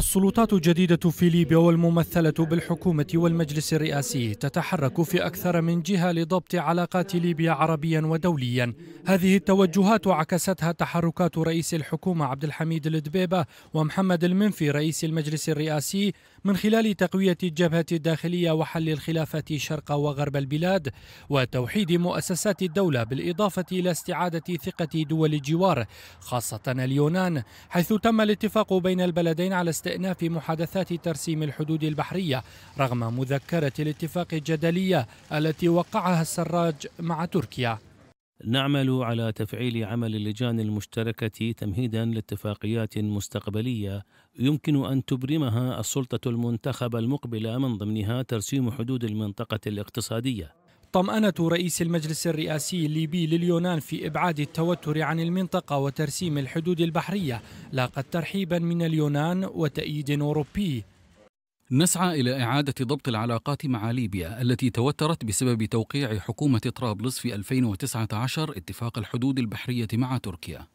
السلطات الجديدة في ليبيا والممثلة بالحكومة والمجلس الرئاسي تتحرك في أكثر من جهة لضبط علاقات ليبيا عربيا ودوليا هذه التوجهات عكستها تحركات رئيس الحكومة عبد الحميد الدبيبة ومحمد المنفي رئيس المجلس الرئاسي من خلال تقوية الجبهة الداخلية وحل الخلافات شرق وغرب البلاد وتوحيد مؤسسات الدولة بالإضافة إلى استعادة ثقة دول الجوار خاصة اليونان حيث تم الاتفاق بين البلدين على است استئناف محادثات ترسيم الحدود البحرية رغم مذكرة الاتفاق الجدلية التي وقعها السراج مع تركيا نعمل على تفعيل عمل اللجان المشتركة تمهيدا لاتفاقيات مستقبلية يمكن أن تبرمها السلطة المنتخبة المقبلة من ضمنها ترسيم حدود المنطقة الاقتصادية طمأنة رئيس المجلس الرئاسي الليبي لليونان في إبعاد التوتر عن المنطقة وترسيم الحدود البحرية لاقت ترحيبا من اليونان وتأييد أوروبي نسعى إلى إعادة ضبط العلاقات مع ليبيا التي توترت بسبب توقيع حكومة طرابلس في 2019 اتفاق الحدود البحرية مع تركيا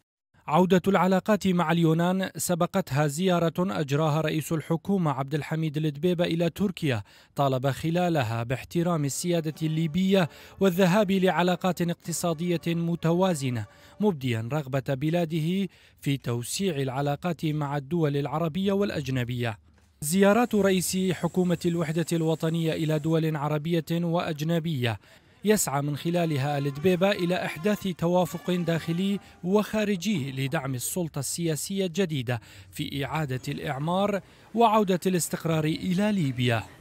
عودة العلاقات مع اليونان سبقتها زيارة أجراها رئيس الحكومة عبد الحميد الدبيبة إلى تركيا طالب خلالها باحترام السيادة الليبية والذهاب لعلاقات اقتصادية متوازنة مبديا رغبة بلاده في توسيع العلاقات مع الدول العربية والأجنبية زيارات رئيس حكومة الوحدة الوطنية إلى دول عربية وأجنبية يسعى من خلالها الدبيبة إلى إحداث توافق داخلي وخارجي لدعم السلطة السياسية الجديدة في إعادة الإعمار وعودة الاستقرار إلى ليبيا